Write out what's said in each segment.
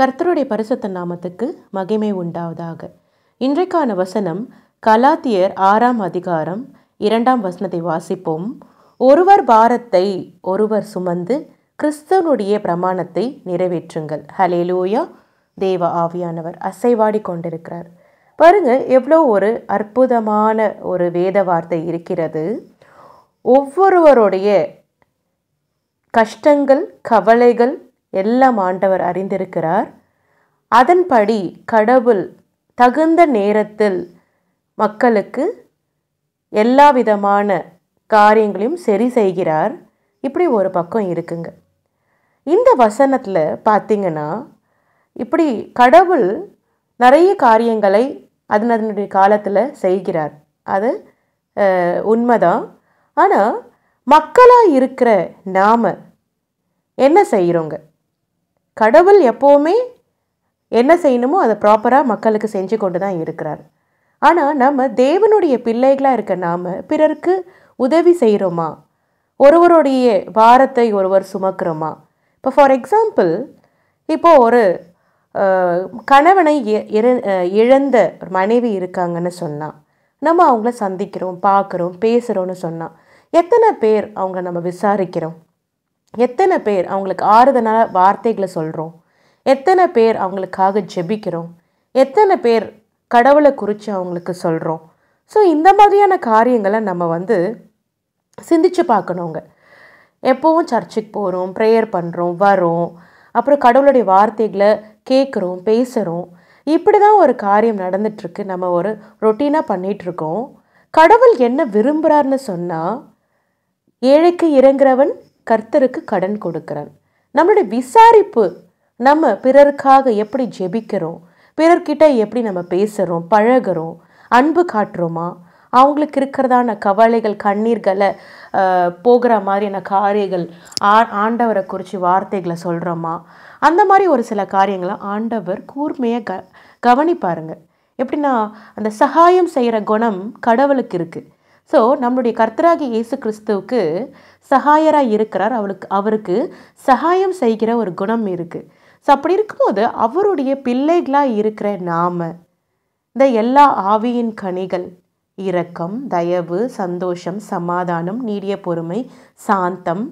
கர்த்தருடைய பரிசுத்த நாமத்துக்கு மகிமை உண்டாவதாக இன்றைக்கான வசனம் கலாத்தியர் ஆறாம் அதிகாரம் இரண்டாம் வசனத்தை வாசிப்போம் ஒருவர் பாரத்தை ஒருவர் சுமந்து கிறிஸ்தவனுடைய பிரமாணத்தை நிறைவேற்றுங்கள் ஹலேலூயா தேவ ஆவியானவர் அசைவாடி கொண்டிருக்கிறார் பாருங்க எவ்வளோ ஒரு அற்புதமான ஒரு வேத வார்த்தை இருக்கிறது ஒவ்வொருவருடைய கஷ்டங்கள் கவலைகள் எல்லாம் ஆண்டவர் அறிந்திருக்கிறார் அதன்படி கடவுள் தகுந்த நேரத்தில் மக்களுக்கு எல்லா விதமான காரியங்களையும் சரி செய்கிறார் இப்படி ஒரு பக்கம் இருக்குங்க இந்த வசனத்தில் பார்த்திங்கன்னா இப்படி கடவுள் நிறைய காரியங்களை அதன் அதனுடைய காலத்தில் செய்கிறார் அது உண்மைதான் ஆனால் மக்களாக இருக்கிற நாம் என்ன செய்கிறோங்க கடவுள் எப்போவுமே என்ன செய்யணுமோ அதை ப்ராப்பராக மக்களுக்கு செஞ்சு கொண்டு தான் இருக்கிறார் ஆனால் நம்ம தேவனுடைய பிள்ளைகளாக இருக்க நாம் பிறருக்கு உதவி செய்கிறோமா ஒருவருடைய பாரத்தை ஒருவர் சுமக்கிறோமா இப்போ ஃபார் எக்ஸாம்பிள் இப்போது ஒரு கணவனை இழந்த மனைவி இருக்காங்கன்னு சொன்னால் நம்ம அவங்கள சந்திக்கிறோம் பார்க்குறோம் பேசுகிறோன்னு சொன்னால் எத்தனை பேர் அவங்கள நம்ம விசாரிக்கிறோம் எத்தனை பேர் அவங்களுக்கு ஆறுதலான வார்த்தைகளை சொல்கிறோம் எத்தனை பேர் அவங்களுக்காக ஜெபிக்கிறோம் எத்தனை பேர் கடவுளை குறித்து அவங்களுக்கு சொல்கிறோம் ஸோ இந்த மாதிரியான காரியங்களை நம்ம வந்து சிந்திச்சு பார்க்கணுங்க எப்போவும் சர்ச்சுக்கு போகிறோம் ப்ரேயர் பண்ணுறோம் வரோம் அப்புறம் கடவுளுடைய வார்த்தைகளை கேட்குறோம் பேசுகிறோம் இப்படி தான் ஒரு காரியம் நடந்துட்டுருக்கு நம்ம ஒரு ரொட்டீனாக பண்ணிகிட்ருக்கோம் கடவுள் என்ன விரும்புகிறார்னு சொன்னால் ஏழைக்கு இறங்குறவன் கர்த்தருக்கு கடன் கொடுக்கிறான் நம்மளுடைய விசாரிப்பு நம்ம பிறருக்காக எப்படி ஜெபிக்கிறோம் பிறர்கிட்ட எப்படி நம்ம பேசுகிறோம் பழகிறோம் அன்பு காட்டுறோமா அவங்களுக்கு இருக்கிறதான கவலைகள் கண்ணீர்களை போகிற மாதிரியான காரியங்கள் ஆ ஆண்டவரை குறித்து வார்த்தைகளை சொல்கிறோமா அந்த மாதிரி ஒரு சில காரியங்களை ஆண்டவர் கூர்மையாக க கவனிப்பாருங்க எப்படின்னா அந்த சகாயம் செய்கிற குணம் கடவுளுக்கு இருக்குது ஸோ நம்மளுடைய கர்த்தராகி இயேசு கிறிஸ்துவுக்கு சகாயராக இருக்கிறார் அவளுக்கு அவருக்கு சகாயம் செய்கிற ஒரு குணம் இருக்குது ஸோ அப்படி இருக்கும்போது அவருடைய பிள்ளைகளாக இருக்கிற நாம் இந்த எல்லா ஆவியின் கனிகள் இரக்கம் தயவு சந்தோஷம் சமாதானம் நீடிய பொறுமை சாந்தம்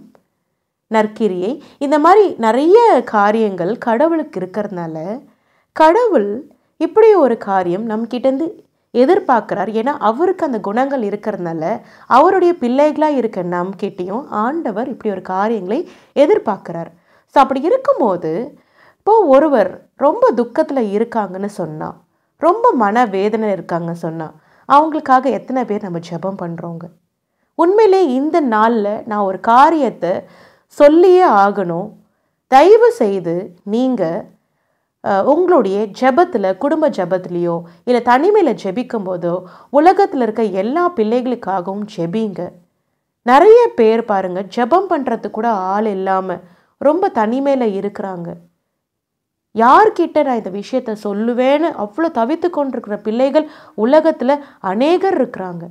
நற்கிரியை இந்த மாதிரி நிறைய காரியங்கள் கடவுளுக்கு இருக்கிறதுனால கடவுள் இப்படி ஒரு காரியம் நம்மக்கிட்டேருந்து எதிர்பார்க்குறார் ஏன்னா அவருக்கு அந்த குணங்கள் இருக்கிறதுனால அவருடைய பிள்ளைகளாக இருக்க கிட்டேயும் ஆண்டவர் இப்படி ஒரு காரியங்களை எதிர்பார்க்குறார் ஸோ அப்படி இருக்கும்போது இப்போது ஒருவர் ரொம்ப துக்கத்தில் இருக்காங்கன்னு சொன்னால் ரொம்ப மனவேதனை இருக்காங்க சொன்னால் அவங்களுக்காக எத்தனை பேர் நம்ம ஜெபம் பண்ணுறோங்க உண்மையிலே இந்த நாளில் நான் ஒரு காரியத்தை சொல்லியே ஆகணும் தயவு செய்து நீங்கள் உங்களுடைய ஜபத்தில் குடும்ப ஜபத்துலேயோ இல்லை தனிமையில் ஜெபிக்கும் போதோ உலகத்தில் இருக்க எல்லா பிள்ளைகளுக்காகவும் ஜெபிங்க நிறைய பேர் பாருங்கள் ஜபம் பண்ணுறது கூட ஆள் இல்லாமல் ரொம்ப தனிமையில் இருக்கிறாங்க யார்கிட்ட நான் இந்த விஷயத்த சொல்லுவேன்னு அவ்வளோ தவித்து கொண்டிருக்கிற பிள்ளைகள் உலகத்தில் அநேகர் இருக்கிறாங்க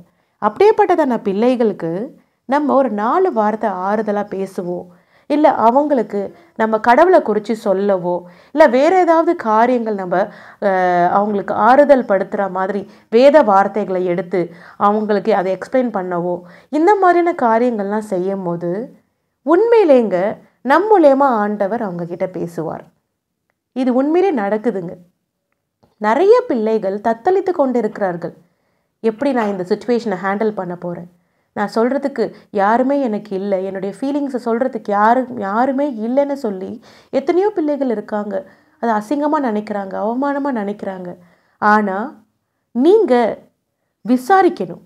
அப்படியேப்பட்டதான பிள்ளைகளுக்கு நம்ம ஒரு நாலு வாரத்தை ஆறுதலாக பேசுவோம் இல்லை அவங்களுக்கு நம்ம கடவுளை குறித்து சொல்லவோ இல்லை வேறு ஏதாவது காரியங்கள் நம்ம அவங்களுக்கு ஆறுதல் படுத்துகிற மாதிரி வேத வார்த்தைகளை எடுத்து அவங்களுக்கு அதை எக்ஸ்பிளைன் பண்ணவோ இந்த மாதிரியான காரியங்கள்லாம் செய்யும் போது உண்மையிலேங்க நம் மூலயமா ஆண்டவர் அவங்கக்கிட்ட பேசுவார் இது உண்மையிலே நடக்குதுங்க நிறைய பிள்ளைகள் தத்தளித்து கொண்டு இருக்கிறார்கள் எப்படி நான் இந்த சுச்சுவேஷனை ஹேண்டில் பண்ண போகிறேன் நான் சொல்கிறதுக்கு யாருமே எனக்கு இல்லை என்னுடைய ஃபீலிங்ஸை சொல்கிறதுக்கு யாரு யாருமே இல்லைன்னு சொல்லி எத்தனையோ பிள்ளைகள் இருக்காங்க அதை அசிங்கமாக நினைக்கிறாங்க அவமானமாக நினைக்கிறாங்க ஆனால் நீங்கள் விசாரிக்கணும்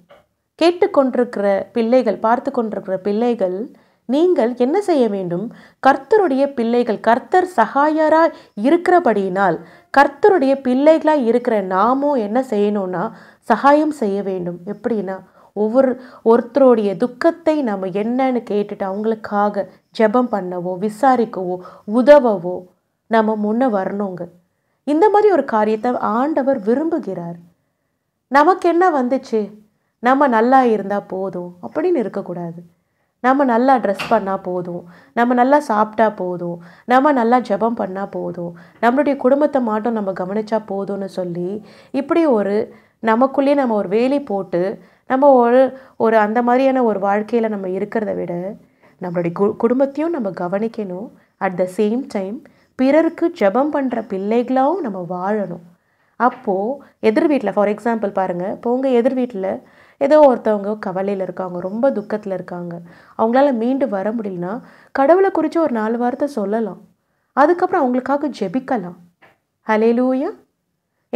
கேட்டுக்கொண்டிருக்கிற பிள்ளைகள் பார்த்து கொண்டிருக்கிற பிள்ளைகள் நீங்கள் என்ன செய்ய வேண்டும் கர்த்தருடைய பிள்ளைகள் கர்த்தர் சகாயராக இருக்கிறபடியினால் கர்த்தருடைய பிள்ளைகளாக இருக்கிற நாமும் என்ன செய்யணும்னா சகாயம் செய்ய வேண்டும் எப்படின்னா ஒவ்வொரு ஒருத்தருடைய துக்கத்தை நம்ம என்னன்னு கேட்டுட்டு அவங்களுக்காக ஜெபம் பண்ணவோ விசாரிக்கவோ உதவவோ நம்ம முன்னே வரணுங்க இந்த மாதிரி ஒரு காரியத்தை ஆண்டவர் விரும்புகிறார் நமக்கு என்ன வந்துச்சு நம்ம நல்லா இருந்தால் போதும் அப்படின்னு இருக்கக்கூடாது நம்ம நல்லா ட்ரெஸ் பண்ணால் போதும் நம்ம நல்லா சாப்பிட்டா போதும் நம்ம நல்லா ஜபம் பண்ணால் போதும் நம்மளுடைய குடும்பத்தை மட்டும் நம்ம கவனித்தா போதும்னு சொல்லி இப்படி ஒரு நமக்குள்ளேயே நம்ம ஒரு வேலி போட்டு நம்ம ஒரு ஒரு அந்த மாதிரியான ஒரு வாழ்க்கையில் நம்ம இருக்கிறத விட நம்மளுடைய கு குடும்பத்தையும் நம்ம கவனிக்கணும் அட் த சேம் டைம் பிறருக்கு ஜபம் பண்ணுற பிள்ளைகளாகவும் நம்ம வாழணும் அப்போது எதிர் வீட்டில் ஃபார் எக்ஸாம்பிள் பாருங்கள் இப்போ உங்கள் எதிர் வீட்டில் ஏதோ ஒருத்தவங்க கவலையில் இருக்காங்க ரொம்ப துக்கத்தில் இருக்காங்க அவங்களால மீண்டு வர முடியலனா கடவுளை குறித்து ஒரு நாலு வார்த்தை சொல்லலாம் அதுக்கப்புறம் அவங்களுக்காக ஜெபிக்கலாம் ஹலே லூயா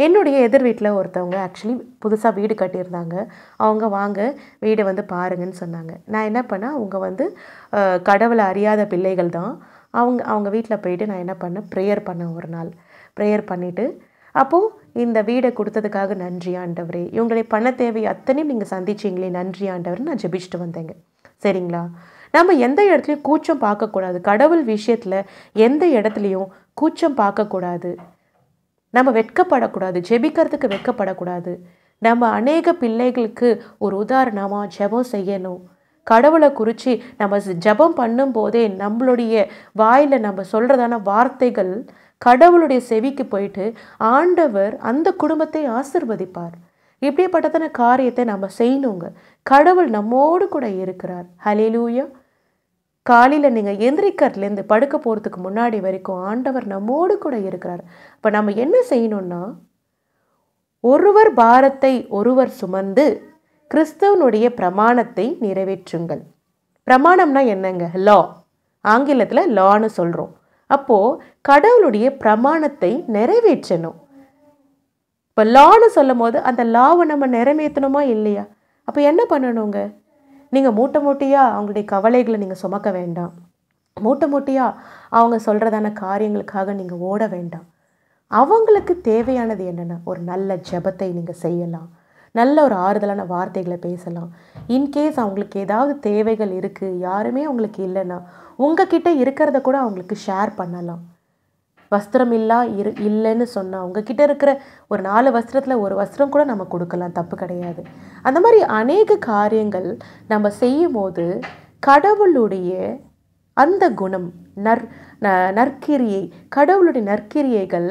என்னுடைய எதிர் வீட்டில் ஒருத்தவங்க ஆக்சுவலி புதுசாக வீடு கட்டியிருந்தாங்க அவங்க வாங்க வீடை வந்து பாருங்கன்னு சொன்னாங்க நான் என்ன பண்ணேன் அவங்க வந்து கடவுளை அறியாத பிள்ளைகள் தான் அவங்க அவங்க வீட்டில் போயிட்டு நான் என்ன பண்ணேன் ப்ரேயர் பண்ணேன் ஒரு நாள் ப்ரேயர் பண்ணிவிட்டு அப்போது இந்த வீடை கொடுத்ததுக்காக நன்றி ஆண்டவரே இவங்களை பண தேவை அத்தனையும் நீங்கள் சந்திச்சிங்களே நன்றி ஆண்டவர் நான் ஜெபிச்சுட்டு வந்தேங்க சரிங்களா நம்ம எந்த இடத்துலையும் கூச்சம் பார்க்கக்கூடாது கடவுள் விஷயத்தில் எந்த இடத்துலையும் கூச்சம் பார்க்கக்கூடாது நம்ம வெட்கப்படக்கூடாது ஜெபிக்கிறதுக்கு வெட்கப்படக்கூடாது நம்ம அநேக பிள்ளைகளுக்கு ஒரு உதாரணமாக ஜெபம் செய்யணும் கடவுளை குறித்து நம்ம ஜபம் பண்ணும்போதே நம்மளுடைய வாயில் நம்ம சொல்கிறதான வார்த்தைகள் கடவுளுடைய செவிக்கு போயிட்டு ஆண்டவர் அந்த குடும்பத்தை ஆசிர்வதிப்பார் இப்படிப்பட்டதான காரியத்தை நம்ம செய்யணுங்க கடவுள் நம்மோடு கூட இருக்கிறார் ஹலிலூயா காலையில் நீங்கள் எந்திரிக்கிறதுலேருந்து படுக்க போகிறதுக்கு முன்னாடி வரைக்கும் ஆண்டவர் நம்மோடு கூட இருக்கிறார் இப்போ நம்ம என்ன செய்யணும்னா ஒருவர் பாரத்தை ஒருவர் சுமந்து கிறிஸ்தவனுடைய பிரமாணத்தை நிறைவேற்றுங்கள் பிரமாணம்னா என்னங்க லா ஆங்கிலத்தில் லான்னு சொல்கிறோம் அப்போது கடவுளுடைய பிரமாணத்தை நிறைவேற்றணும் இப்போ லான்னு சொல்லும் போது அந்த லாவை நம்ம நிறைவேற்றணுமா இல்லையா அப்போ என்ன பண்ணணுங்க நீங்கள் மூட்டை மூட்டையாக அவங்களுடைய கவலைகளை நீங்கள் சுமக்க வேண்டாம் மூட்டை மூட்டையாக அவங்க சொல்கிறதான காரியங்களுக்காக நீங்கள் ஓட வேண்டாம் அவங்களுக்கு தேவையானது என்னென்னா ஒரு நல்ல ஜபத்தை நீங்கள் செய்யலாம் நல்ல ஒரு ஆறுதலான வார்த்தைகளை பேசலாம் இன்கேஸ் அவங்களுக்கு ஏதாவது தேவைகள் இருக்குது யாருமே அவங்களுக்கு இல்லைன்னா உங்ககிட்ட இருக்கிறத கூட அவங்களுக்கு ஷேர் பண்ணலாம் வஸ்திரமில்லா இரு இல்லைன்னு சொன்னால் அவங்கக்கிட்ட இருக்கிற ஒரு நாலு வஸ்திரத்தில் ஒரு வஸ்திரம் கூட நம்ம கொடுக்கலாம் தப்பு கிடையாது அந்த மாதிரி அநேக காரியங்கள் நம்ம செய்யும் போது கடவுளுடைய அந்த குணம் நற் நற்கிரியை கடவுளுடைய நற்கிரியைகள்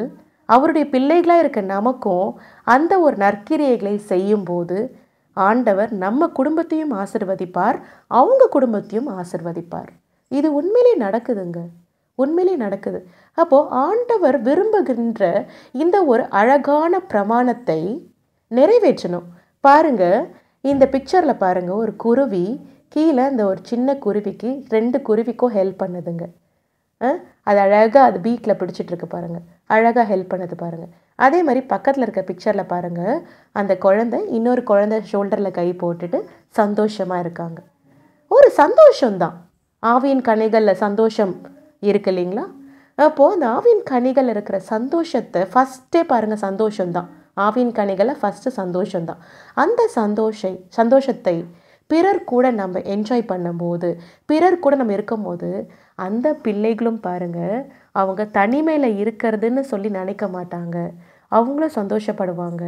அவருடைய பிள்ளைகளாக இருக்க நமக்கும் அந்த ஒரு நற்கிரியைகளை செய்யும்போது ஆண்டவர் நம்ம குடும்பத்தையும் ஆசிர்வதிப்பார் அவங்க குடும்பத்தையும் ஆசிர்வதிப்பார் இது உண்மையிலே நடக்குதுங்க உண்மையிலே நடக்குது அப்போது ஆண்டவர் விரும்புகின்ற இந்த ஒரு அழகான பிரமாணத்தை நிறைவேற்றணும் பாருங்க இந்த பிக்சரில் பாருங்க ஒரு குருவி கீழே இந்த ஒரு சின்ன குருவிக்கு ரெண்டு குருவிக்கும் ஹெல்ப் பண்ணுதுங்க அது அழகாக அது பீக்கில் இருக்கு பாருங்கள் அழகாக ஹெல்ப் பண்ணது பாருங்கள் அதே மாதிரி பக்கத்தில் இருக்க பிக்சரில் பாருங்கள் அந்த குழந்தை இன்னொரு குழந்தை ஷோல்டரில் கை போட்டுட்டு சந்தோஷமாக இருக்காங்க ஒரு சந்தோஷம்தான் ஆவியின் கணைகளில் சந்தோஷம் இருக்கு இல்லைங்களா அப்போது அந்த ஆவின் கனிகள் இருக்கிற சந்தோஷத்தை ஃபஸ்ட்டே பாருங்கள் சந்தோஷம்தான் ஆவின் கனிகளை ஃபஸ்ட்டு சந்தோஷம்தான் அந்த சந்தோஷ சந்தோஷத்தை பிறர் கூட நம்ம என்ஜாய் பண்ணும்போது பிறர் கூட நம்ம இருக்கும்போது அந்த பிள்ளைகளும் பாருங்கள் அவங்க தனிமையில் இருக்கிறதுன்னு சொல்லி நினைக்க மாட்டாங்க அவங்களும் சந்தோஷப்படுவாங்க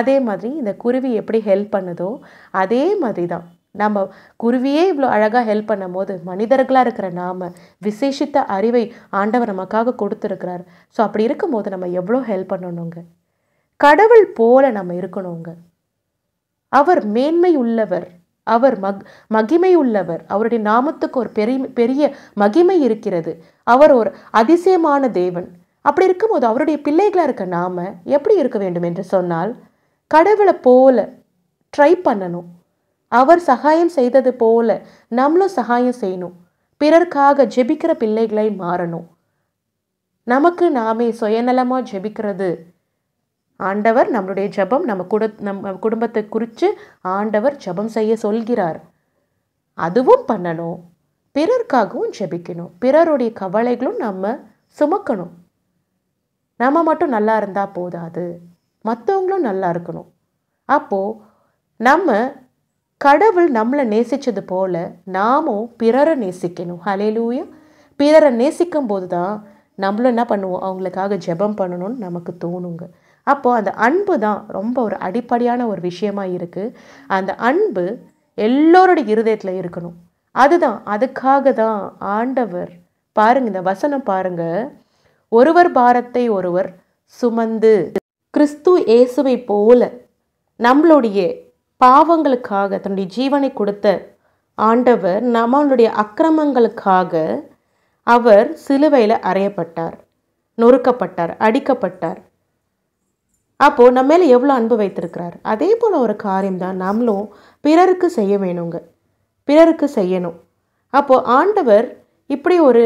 அதே மாதிரி இந்த குருவி எப்படி ஹெல்ப் பண்ணுதோ அதே மாதிரி தான் நம்ம குருவியே இவ்வளோ அழகாக ஹெல்ப் பண்ணும் போது மனிதர்களாக இருக்கிற நாம் விசேஷித்த அறிவை ஆண்டவர் நமக்காக கொடுத்துருக்கிறார் ஸோ அப்படி இருக்கும்போது நம்ம எவ்வளோ ஹெல்ப் பண்ணணுங்க கடவுள் போல நம்ம இருக்கணுங்க அவர் மேன்மை உள்ளவர் அவர் மக் மகிமை உள்ளவர் அவருடைய நாமத்துக்கு ஒரு பெரிய பெரிய மகிமை இருக்கிறது அவர் ஒரு அதிசயமான தேவன் அப்படி இருக்கும்போது அவருடைய பிள்ளைகளாக இருக்க நாம் எப்படி இருக்க வேண்டும் என்று சொன்னால் கடவுளை போல ட்ரை பண்ணணும் அவர் சகாயம் செய்தது போல நம்மளும் சகாயம் செய்யணும் பிறர்க்காக ஜெபிக்கிற பிள்ளைகளை மாறணும் நமக்கு நாமே சுயநலமாக ஜெபிக்கிறது ஆண்டவர் நம்மளுடைய ஜபம் நம்ம குட நம் குடும்பத்தை குறித்து ஆண்டவர் ஜபம் செய்ய சொல்கிறார் அதுவும் பண்ணணும் பிறர்க்காகவும் ஜெபிக்கணும் பிறருடைய கவலைகளும் நம்ம சுமக்கணும் நம்ம மட்டும் நல்லா இருந்தால் போதாது மற்றவங்களும் நல்லா இருக்கணும் அப்போது நம்ம கடவுள் நம்மளை நேசித்தது போல் நாமும் பிறரை நேசிக்கணும் ஹலேலூயா பிறரை நேசிக்கும் போது தான் நம்மளும் என்ன பண்ணுவோம் அவங்களுக்காக ஜெபம் பண்ணணும்னு நமக்கு தோணுங்க அப்போது அந்த அன்பு தான் ரொம்ப ஒரு அடிப்படையான ஒரு விஷயமாக இருக்குது அந்த அன்பு எல்லோருடைய இருதயத்தில் இருக்கணும் அதுதான் அதுக்காக தான் ஆண்டவர் பாருங்கள் இந்த வசனம் பாருங்க ஒருவர் பாரத்தை ஒருவர் சுமந்து கிறிஸ்து இயேசுவை போல நம்மளுடைய பாவங்களுக்காக தன்னுடைய ஜீவனை கொடுத்த ஆண்டவர் நம்மளுடைய அக்கிரமங்களுக்காக அவர் சிலுவையில் அறையப்பட்டார் நொறுக்கப்பட்டார் அடிக்கப்பட்டார் அப்போது நம்ம மேலே எவ்வளோ அன்பு வைத்திருக்கிறார் அதே போல் ஒரு காரியம்தான் நம்மளும் பிறருக்கு செய்ய வேணுங்க பிறருக்கு செய்யணும் அப்போது ஆண்டவர் இப்படி ஒரு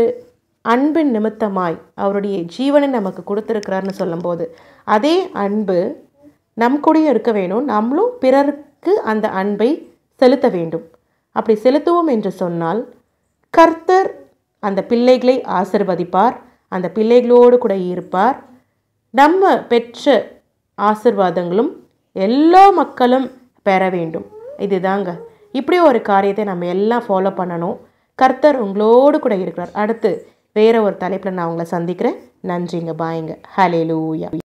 அன்பின் நிமித்தமாய் அவருடைய ஜீவனை நமக்கு கொடுத்துருக்கிறார்னு சொல்லும்போது அதே அன்பு நம் கூடயும் இருக்க வேணும் நம்மளும் பிறருக்கு கர்த்தருக்கு அந்த அன்பை செலுத்த வேண்டும் அப்படி செலுத்துவோம் என்று சொன்னால் கர்த்தர் அந்த பிள்ளைகளை ஆசிர்வதிப்பார் அந்த பிள்ளைகளோடு கூட இருப்பார் நம்ம பெற்ற ஆசிர்வாதங்களும் எல்லா மக்களும் பெற வேண்டும் இதுதாங்க இப்படி ஒரு காரியத்தை நம்ம எல்லாம் ஃபாலோ பண்ணணும் கர்த்தர் உங்களோடு கூட இருக்கிறார் அடுத்து வேறு ஒரு தலைப்பில் நான் உங்களை சந்திக்கிறேன் நன்றிங்க பாய்ங்க ஹலே லூயா